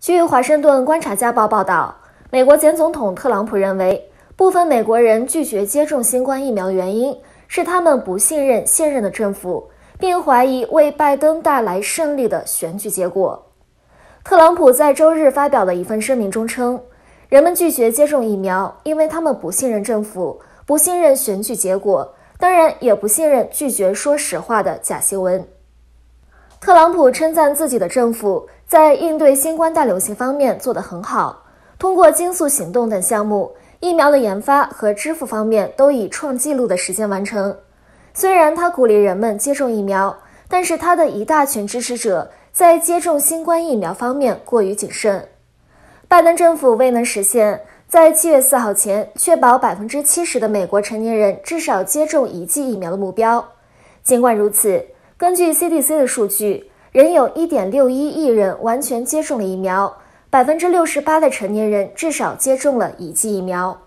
据《华盛顿观察家报》报道，美国前总统特朗普认为，部分美国人拒绝接种新冠疫苗原因是他们不信任现任的政府，并怀疑为拜登带来胜利的选举结果。特朗普在周日发表的一份声明中称，人们拒绝接种疫苗，因为他们不信任政府，不信任选举结果，当然也不信任拒绝说实话的假新闻。特朗普称赞自己的政府。在应对新冠大流行方面做得很好，通过“精速行动”等项目，疫苗的研发和支付方面都以创纪录的时间完成。虽然他鼓励人们接种疫苗，但是他的一大群支持者在接种新冠疫苗方面过于谨慎。拜登政府未能实现在七月四号前确保百分之七十的美国成年人至少接种一剂疫苗的目标。尽管如此，根据 CDC 的数据。仍有一点六一亿人完全接种了疫苗，百分之六十八的成年人至少接种了乙剂疫苗。